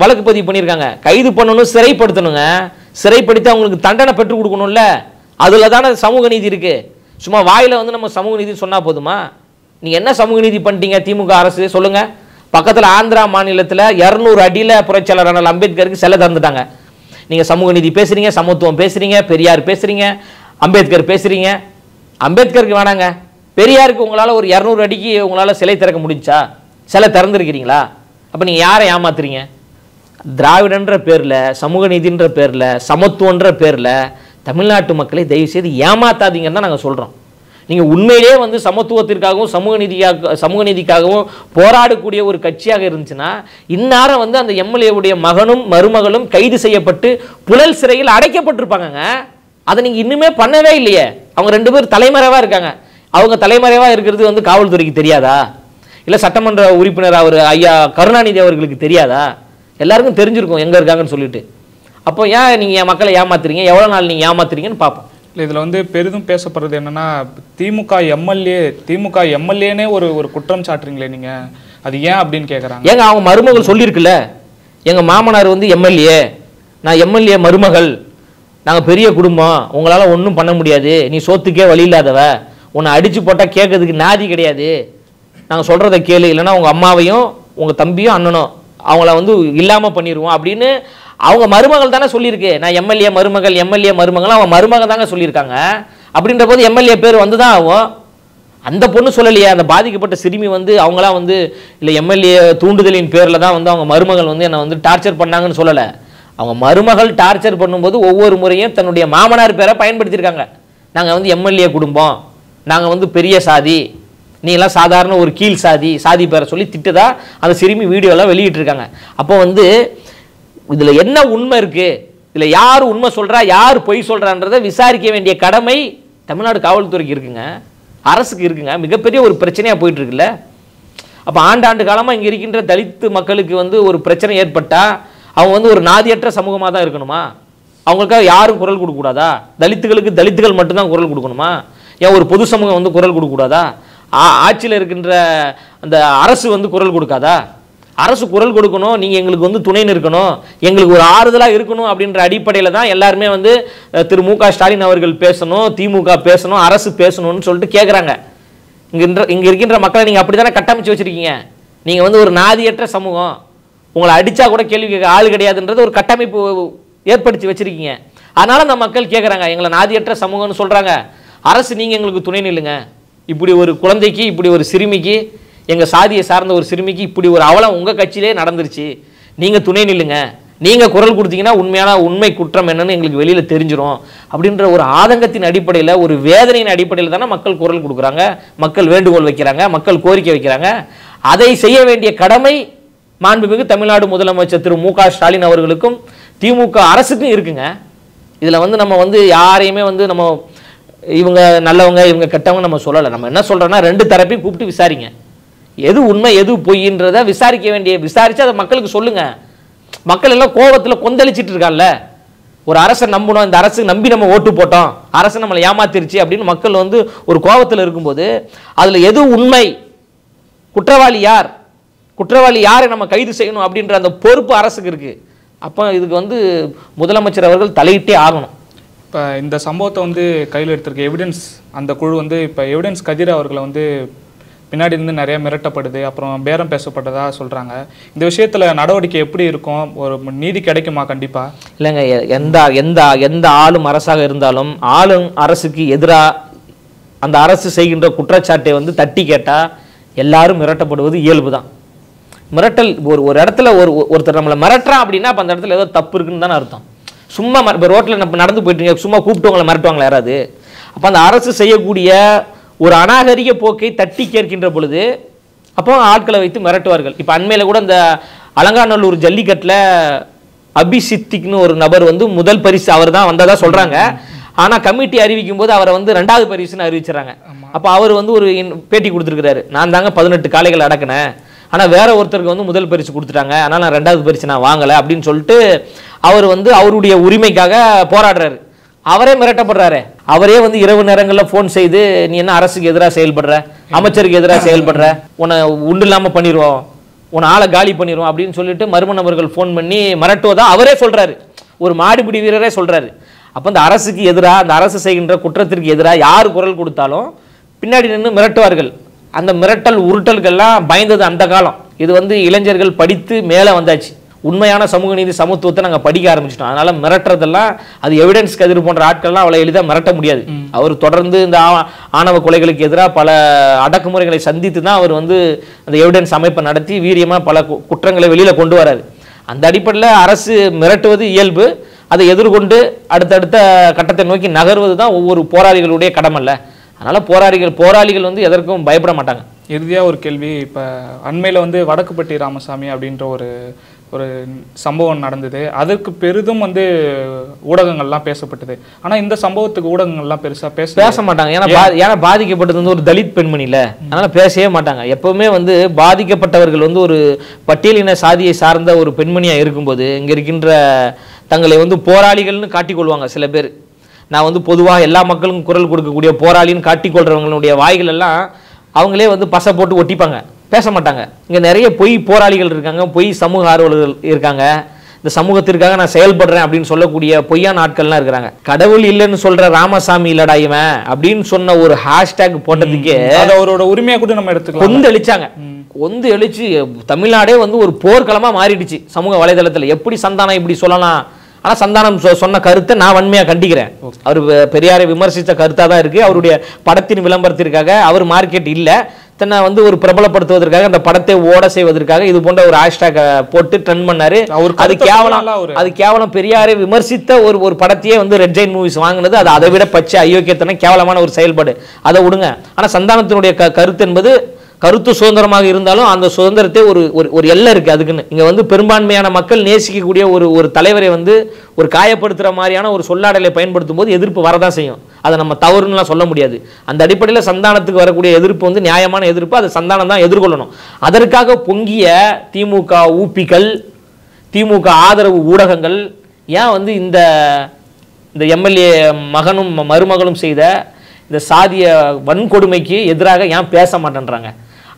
Speaker 1: வழக்கு பதிவு பண்ணியிருக்காங்க கைது பண்ணணும் சிறைப்படுத்தணுங்க சிறைப்படுத்தி அவங்களுக்கு தண்டனை பெற்றுக் கொடுக்கணும்ல அதில் தானே சமூக நீதி இருக்குது சும்மா வாயில் வந்து நம்ம சமூக நீதினு சொன்னால் போதுமா நீங்கள் என்ன சமூக நீதி பண்ணிட்டீங்க திமுக அரசு சொல்லுங்கள் பக்கத்தில் ஆந்திரா மாநிலத்தில் இரநூறு அடியில் புரட்சியாளர் அண்ணல் அம்பேத்கருக்கு சிலை தந்துட்டாங்க நீங்கள் சமூக நீதி பேசுகிறீங்க சமத்துவம் பேசுகிறீங்க பெரியார் பேசுகிறீங்க அம்பேத்கர் பேசுகிறீங்க அம்பேத்கருக்கு வேணாங்க பெரியாருக்கு உங்களால் ஒரு இரநூறு அடிக்கு உங்களால் சிலை திறக்க முடிஞ்சா சிலை திறந்துருக்கிறீங்களா அப்போ நீங்கள் யாரை ஏமாத்துறீங்க திராவிடன்ற பேரில் சமூக நீதின்ற பேரில் சமத்துவன்ற பேரில் தமிழ்நாட்டு மக்களை தயவுசெய்து ஏமாத்தாதீங்கன்னு தான் நாங்கள் சொல்கிறோம் நீங்கள் உண்மையிலே வந்து சமத்துவத்திற்காகவும் சமூக நீதியாக சமூக நீதிக்காகவும் போராடக்கூடிய ஒரு கட்சியாக இருந்துச்சுன்னா இந்நேரம் வந்து அந்த எம்எல்ஏவுடைய மகனும் மருமகளும் கைது செய்யப்பட்டு புழல் சிறையில் அடைக்கப்பட்டிருப்பாங்க அதை நீங்கள் இன்னுமே பண்ணவே இல்லையே அவங்க ரெண்டு பேர் தலைமறைவாக இருக்காங்க அவங்க தலைமறைவாக இருக்கிறது வந்து காவல்துறைக்கு தெரியாதா இல்லை சட்டமன்ற உறுப்பினர் அவர் ஐயா கருணாநிதி அவர்களுக்கு தெரியாதா எல்லாருக்கும் தெரிஞ்சிருக்கும் எங்கே இருக்காங்கன்னு சொல்லிட்டு
Speaker 2: அப்போ ஏன் நீங்கள் என் மக்களை ஏமாத்துறீங்க எவ்வளோ நாள் நீங்கள் ஏமாத்துறீங்கன்னு பார்ப்போம் இல்லை இதில் வந்து பெரிதும் பேசப்படுறது என்னென்னா திமுக எம்எல்ஏ திமுக எம்எல்ஏனே ஒரு ஒரு குற்றம் சாட்டுறீங்களே நீங்கள் அது ஏன் அப்படின்னு கேட்குறாங்க
Speaker 1: ஏங்க அவங்க மருமகள் சொல்லியிருக்குல்ல எங்கள் மாமனார் வந்து எம்எல்ஏ நான் எம்எல்ஏ மருமகள் நாங்கள் பெரிய குடும்பம் உங்களால் ஒன்றும் பண்ண முடியாது நீ சோத்துக்கே வழி இல்லாதவ உன்னை அடித்து போட்டால் கேட்கறதுக்கு நாதி கிடையாது நாங்கள் சொல்கிறத கேளு இல்லைன்னா உங்கள் அம்மாவையும் உங்கள் தம்பியும் அண்ணனும் அவங்கள வந்து இல்லாமல் பண்ணிடுவோம் அப்படின்னு அவங்க மருமகள் தானே சொல்லியிருக்கு நான் எம்எல்ஏ மருமகள் எம்எல்ஏ மருமகள் அவங்க மருமகள் தாங்க சொல்லியிருக்காங்க அப்படின்ற போது எம்எல்ஏ பேர் வந்து தான் ஆகும் அந்த பொண்ணு சொல்லலையே அந்த பாதிக்கப்பட்ட சிறுமி வந்து அவங்களாம் வந்து இல்லை எம்எல்ஏ தூண்டுதலின் பேரில் தான் வந்து அவங்க மருமகள் வந்து என்னை வந்து டார்ச்சர் பண்ணாங்கன்னு சொல்லலை அவங்க மருமகள் டார்ச்சர் பண்ணும்போது ஒவ்வொரு முறையும் தன்னுடைய மாமனார் பேரை பயன்படுத்தியிருக்காங்க நாங்கள் வந்து எம்எல்ஏ குடும்பம் நாங்கள் வந்து பெரிய சாதி நீங்களாம் சாதாரண ஒரு கீழ் சாதி சாதி பேரை சொல்லி திட்டுதா அந்த சிறுமி வீடியோலாம் வெளியிட்டிருக்காங்க அப்போ வந்து இதில் என்ன உண்மை இருக்குது இதில் யார் உண்மை சொல்கிறா யார் பொய் சொல்கிறான்றதை விசாரிக்க வேண்டிய கடமை தமிழ்நாடு காவல்துறைக்கு இருக்குங்க அரசுக்கு இருக்குங்க மிகப்பெரிய ஒரு பிரச்சனையாக போயிட்டுருக்குல்ல அப்போ ஆண்டாண்டு காலமாக இங்கே இருக்கின்ற தலித்து மக்களுக்கு வந்து ஒரு பிரச்சனை ஏற்பட்டால் அவங்க வந்து ஒரு நாதியற்ற சமூகமாக தான் இருக்கணுமா அவங்களுக்காக யாரும் குரல் கொடுக்கக்கூடாதா தலித்துகளுக்கு தலித்துகள் மட்டும்தான் குரல் கொடுக்கணுமா ஏன் ஒரு பொது சமூகம் வந்து குரல் கொடுக்கக்கூடாதா ஆட்சியில் இருக்கின்ற அந்த அரசு வந்து குரல் கொடுக்காதா அரசு குரல் கொடுக்கணும் நீங்கள் எங்களுக்கு வந்து துணை நிற்கணும் எங்களுக்கு ஒரு ஆறுதலாக இருக்கணும் அப்படின்ற அடிப்படையில் தான் எல்லாருமே வந்து திரு மு ஸ்டாலின் அவர்கள் பேசணும் திமுக பேசணும் அரசு பேசணும்னு சொல்லிட்டு கேட்குறாங்க இங்கே இங்கே இருக்கின்ற மக்களை நீங்கள் அப்படி தானே கட்டமைச்சு வச்சுருக்கீங்க நீங்கள் வந்து ஒரு நாதியற்ற சமூகம் உங்களை அடித்தா கூட கேள்வி கேட்க ஆள் கிடையாதுன்றது ஒரு கட்டமைப்பு ஏற்படுத்தி வச்சுருக்கீங்க அதனால் அந்த மக்கள் கேட்குறாங்க எங்களை நாதியற்ற சமூகம்னு சொல்கிறாங்க அரசு நீங்கள் எங்களுக்கு துணை நில்லுங்க இப்படி ஒரு குழந்தைக்கு இப்படி ஒரு சிறுமிக்கு எங்கள் சாதியை சார்ந்த ஒரு சிறுமிக்கு இப்படி ஒரு அவலம் உங்கள் கட்சியிலே நடந்துருச்சு நீங்கள் துணை நில்லுங்க நீங்கள் குரல் கொடுத்தீங்கன்னா உண்மையான உண்மை குற்றம் என்னன்னு எங்களுக்கு வெளியில் தெரிஞ்சிடும் அப்படின்ற ஒரு ஆதங்கத்தின் அடிப்படையில் ஒரு வேதனையின் அடிப்படையில் தானே மக்கள் குரல் கொடுக்குறாங்க மக்கள் வேண்டுகோள் வைக்கிறாங்க மக்கள் கோரிக்கை வைக்கிறாங்க அதை செய்ய வேண்டிய கடமை மாண்புமிகு தமிழ்நாடு முதலமைச்சர் திரு மு ஸ்டாலின் அவர்களுக்கும் திமுக அரசுக்கும் இருக்குங்க இதில் வந்து நம்ம வந்து யாரையுமே வந்து நம்ம இவங்க நல்லவங்க இவங்க கெட்டவங்க நம்ம சொல்லலை நம்ம என்ன சொல்கிறோன்னா ரெண்டு தரப்பையும் கூப்பிட்டு விசாரிங்க எது உண்மை எது பொய்ன்றத விசாரிக்க வேண்டிய விசாரித்து அதை மக்களுக்கு சொல்லுங்கள் மக்கள் எல்லாம் கோபத்தில் கொந்தளிச்சிட்டு இருக்கான்ல ஒரு அரசை நம்பணும் இந்த அரசு நம்பி நம்ம ஓட்டு போட்டோம் அரசு நம்மளை ஏமாத்திருச்சு அப்படின்னு மக்கள் வந்து ஒரு கோபத்தில் இருக்கும்போது அதில் எது உண்மை குற்றவாளி யார்
Speaker 2: குற்றவாளி யாரை நம்ம கைது செய்யணும் அப்படின்ற அந்த பொறுப்பு அரசுக்கு இருக்குது அப்போ இதுக்கு வந்து முதலமைச்சர் அவர்கள் தலையிட்டே ஆகணும் இப்போ இந்த சம்பவத்தை வந்து கையில் எடுத்திருக்க எவிடன்ஸ் அந்த குழு வந்து இப்போ எவிடன்ஸ் கதிர் அவர்களை வந்து பின்னாடி இருந்து நிறைய மிரட்டப்படுது அப்புறம் பேரம் பேசப்பட்டதாக சொல்கிறாங்க இந்த விஷயத்தில் நடவடிக்கை எப்படி இருக்கும் ஒரு நீதி கிடைக்குமா கண்டிப்பாக
Speaker 1: இல்லைங்க எந்த எந்த எந்த ஆளும் அரசாக இருந்தாலும் ஆளும் அரசுக்கு எதிராக அந்த அரசு செய்கின்ற குற்றச்சாட்டை வந்து தட்டி கேட்டால் எல்லாரும் மிரட்டப்படுவது இயல்பு தான் மிரட்டல் ஒரு ஒரு இடத்துல ஒரு ஒருத்தர் நம்மளை மிரட்டுறான் அப்படின்னா அப்போ அந்த இடத்துல ஏதோ தப்பு இருக்குன்னு தானே அர்த்தம் சும்மா இப்போ ரோட்டில் நம்ம நடந்து போயிட்டு சும்மா கூப்பிட்டு உங்களை மிரட்டுவாங்களா யாராவது அப்போ அந்த அரசு செய்யக்கூடிய ஒரு அநாகரிக போக்கை தட்டி கேட்கின்ற பொழுது அப்போ ஆட்களை வைத்து மிரட்டுவார்கள் இப்போ அண்மையில் கூட இந்த அலங்காநல்லூர் ஜல்லிக்கட்டில் அபிசித்திக்னு ஒரு நபர் வந்து முதல் பரிசு அவர் தான் வந்ததாக சொல்கிறாங்க ஆனால் கமிட்டி அறிவிக்கும் போது அவரை வந்து ரெண்டாவது பரிசுன்னு அறிவிச்சிடறாங்க அப்போ அவர் வந்து ஒரு பேட்டி கொடுத்துருக்கிறாரு நான் தாங்க பதினெட்டு காளைகள் அடக்கினேன் ஆனால் வேற ஒருத்தருக்கு வந்து முதல் பரிசு கொடுத்துட்டாங்க அதனால் நான் ரெண்டாவது பரிசு நான் வாங்கலை அப்படின்னு சொல்லிட்டு அவர் வந்து அவருடைய உரிமைக்காக போராடுறாரு அவரே மிரட்டப்படுறாரு அவரே வந்து இரவு நேரங்களில் ஃபோன் செய்து நீ என்ன அரசுக்கு எதிராக செயல்படுற அமைச்சருக்கு எதிராக செயல்படுற உன்னை உண்டு இல்லாமல் பண்ணிடுவோம் உன் ஆளை காலி பண்ணிடுவோம் அப்படின்னு சொல்லிட்டு மர்ம நபர்கள் ஃபோன் பண்ணி மிரட்டுவதா அவரே சொல்கிறாரு ஒரு மாடுபிடி வீரரே சொல்கிறாரு அப்போ அந்த அரசுக்கு எதிராக அந்த அரசு செய்கின்ற குற்றத்திற்கு எதிராக யார் குரல் கொடுத்தாலும் பின்னாடி நின்று மிரட்டுவார்கள் அந்த மிரட்டல் உருட்டல்கள்லாம் பயந்தது அந்த காலம் இது வந்து இளைஞர்கள் படித்து மேலே வந்தாச்சு உண்மையான சமூக நீதி சமத்துவத்தை நாங்கள் படிக்க ஆரம்பிச்சிட்டோம் அதனால் மிரட்டுறதெல்லாம் அது எவிடன்ஸ் கதிர் போன்ற ஆட்கள்லாம் அவ்வளோ எளிதாக மிரட்ட முடியாது அவர் தொடர்ந்து இந்த ஆணவ கொலைகளுக்கு எதிராக பல அடக்குமுறைகளை சந்தித்து தான் அவர் வந்து அந்த எவிடன்ஸ் அமைப்பை நடத்தி வீரியமாக பல குற்றங்களை வெளியில் கொண்டு வராது அந்த அடிப்படையில் அரசு மிரட்டுவது இயல்பு அதை எதிர்கொண்டு அடுத்தடுத்த கட்டத்தை நோக்கி நகர்வது தான் ஒவ்வொரு போராளிகளுடைய கடமை இல்லை
Speaker 2: அதனால் போராளிகள் போராளிகள் வந்து எதற்கும் பயப்பட மாட்டாங்க இறுதியாக ஒரு கேள்வி இப்போ அண்மையில் வந்து வடக்குப்பட்டி ராமசாமி அப்படின்ற ஒரு ஒரு சம்பவம் நடந்தது அதற்கு பெரிதும் வந்து ஊடகங்கள்லாம் பேசப்பட்டது ஆனால் இந்த சம்பவத்துக்கு ஊடகங்கள்லாம் பெருசாக பேச பேச மாட்டாங்க ஏன்னா ஏன்னா பாதிக்கப்பட்டது வந்து ஒரு தலித் பெண்மணியில் அதனால் பேசவே மாட்டாங்க எப்போவுமே வந்து பாதிக்கப்பட்டவர்கள்
Speaker 1: வந்து ஒரு பட்டியலின சாதியை சார்ந்த ஒரு பெண்மணியாக இருக்கும்போது இங்கே இருக்கின்ற தங்களை வந்து போராளிகள்னு காட்டிக்கொள்வாங்க சில பேர் நான் வந்து பொதுவாக எல்லா மக்களுக்கும் குரல் கொடுக்கக்கூடிய போராளின்னு காட்டிக்கொள்றவங்களுடைய வாய்கள் எல்லாம் அவங்களே வந்து பசை போட்டு ஒட்டிப்பாங்க பேச மாட்டாங்க இங்கே நிறைய பொய் போராளிகள் இருக்காங்க பொய் சமூக ஆர்வலர்கள் இருக்காங்க இந்த சமூகத்திற்காக நான் செயல்படுறேன் அப்படின்னு சொல்லக்கூடிய பொய்யான ஆட்கள்லாம் இருக்கிறாங்க கடவுள் இல்லைன்னு சொல்ற ராமசாமி இல்லடா இவன் அப்படின்னு சொன்ன
Speaker 2: ஒரு ஹேஷ்டேக் போட்டதுக்கே அவரோட உரிமையை கூட நம்ம எடுத்து கொண்டு அழிச்சாங்க ஒந்து அழிச்சு
Speaker 1: தமிழ்நாடே வந்து ஒரு போர்க்களமா மாறிடுச்சு சமூக வலைதளத்தில் எப்படி சந்தானம் இப்படி சொல்லலாம் ஆனால் சந்தானம் சொன்ன கருத்தை நான் வன்மையாக கண்டிக்கிறேன் அவர் பெரியாரை விமர்சித்த கருத்தாக தான் இருக்குது அவருடைய படத்தின் விளம்பரத்திற்காக அவர் மார்க்கெட் இல்லை தன்னை வந்து ஒரு பிரபலப்படுத்துவதற்காக அந்த படத்தை ஓட செய்வதற்காக இது போன்ற ஒரு ஹேஷ்டாக போட்டு ட்ரெண்ட் பண்ணாரு அது கேவலம் அது கேவலம் பெரியாரை விமர்சித்த ஒரு ஒரு படத்தையே வந்து ரெட் ஜெயின் மூவிஸ் வாங்கினது அது அதை விட பச்சை ஐயோக்கியத்தனை கேவலமான ஒரு செயல்பாடு அதை விடுங்க ஆனால் சந்தானத்தினுடைய க கருத்து என்பது கருத்து சுதந்திரமாக இருந்தாலும் அந்த சுதந்திரத்தை ஒரு ஒரு எல்லை இருக்குது அதுக்குன்னு இங்கே வந்து பெரும்பான்மையான மக்கள் நேசிக்கக்கூடிய ஒரு ஒரு தலைவரை வந்து ஒரு காயப்படுத்துகிற மாதிரியான ஒரு சொல்லாடலை பயன்படுத்தும் போது எதிர்ப்பு வரதான் செய்யும் அதை நம்ம தவறுன்னுலாம் சொல்ல முடியாது அந்த அடிப்படையில் சந்தானத்துக்கு வரக்கூடிய எதிர்ப்பு வந்து நியாயமான எதிர்ப்பு அது சந்தானம் தான் எதிர்கொள்ளணும் அதற்காக பொங்கிய திமுக ஊப்பிகள் திமுக ஆதரவு ஊடகங்கள் ஏன் வந்து இந்த இந்த எம்எல்ஏ மகனும் மருமகளும் செய்த இந்த சாதிய வன்கொடுமைக்கு எதிராக ஏன் பேச மாட்டேன்றாங்க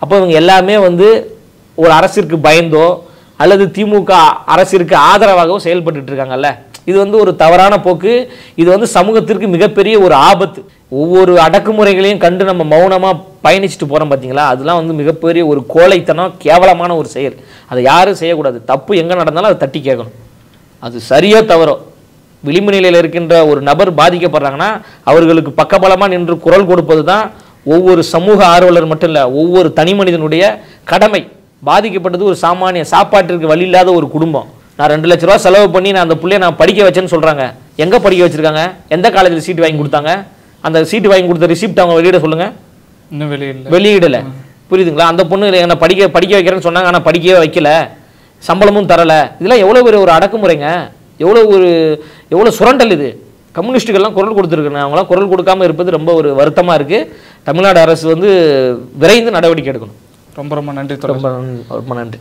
Speaker 1: அப்போ இவங்க எல்லாமே வந்து ஒரு அரசிற்கு பயந்தோ அல்லது திமுக அரசிற்கு ஆதரவாகவோ செயல்பட்டு இருக்காங்கல்ல இது வந்து ஒரு தவறான போக்கு இது வந்து சமூகத்திற்கு மிகப்பெரிய ஒரு ஆபத்து ஒவ்வொரு அடக்குமுறைகளையும் கண்டு நம்ம மௌனமாக பயணிச்சுட்டு போகிறோம் பார்த்தீங்களா அதெல்லாம் வந்து மிகப்பெரிய ஒரு கோழைத்தனம் கேவலமான ஒரு செயல் அதை யாரும் செய்யக்கூடாது தப்பு எங்கே நடந்தாலும் அதை தட்டி கேட்கணும் அது சரியோ தவறோ விளிம்பு நிலையில் இருக்கின்ற ஒரு நபர் பாதிக்கப்படுறாங்கன்னா அவர்களுக்கு பக்கபலமாக நின்று குரல் கொடுப்பது தான் ஒவ்வொரு சமூக ஆர்வலர் மட்டும் இல்லை ஒவ்வொரு தனி மனிதனுடைய கடமை பாதிக்கப்பட்டது ஒரு சாமானிய சாப்பாட்டிற்கு வழி இல்லாத ஒரு குடும்பம் நான் ரெண்டு லட்ச ரூபா செலவு பண்ணி நான் அந்த பிள்ளைய நான் படிக்க வச்சேன்னு சொல்கிறாங்க எங்கே படிக்க வச்சுருக்காங்க எந்த காலேஜில் சீட்டு வாங்கி கொடுத்தாங்க அந்த சீட்டு வாங்கி கொடுத்த ரிசிப்ட் அவங்க வெளியிட சொல்லுங்கள் இன்னும் வெளியிடல வெளியிடலை புரியுதுங்களா அந்த பொண்ணு என்னை படிக்க படிக்க வைக்கிறேன்னு சொன்னாங்க ஆனால் படிக்கவே வைக்கல சம்பளமும் தரலை இதெல்லாம் எவ்வளோ ஒரு அடக்குமுறைங்க எவ்வளோ ஒரு எவ்வளோ சுரண்டல் இது கம்யூனிஸ்ட்டுகள்லாம் குரல் கொடுத்துருக்கேன் அவங்களாம் குரல் கொடுக்காமல் இருப்பது ரொம்ப ஒரு வருத்தமாக
Speaker 2: இருக்குது தமிழ்நாடு அரசு வந்து விரைந்து நடவடிக்கை எடுக்கணும் ரொம்ப ரொம்ப நன்றி ரொம்ப ரொம்ப நன்றி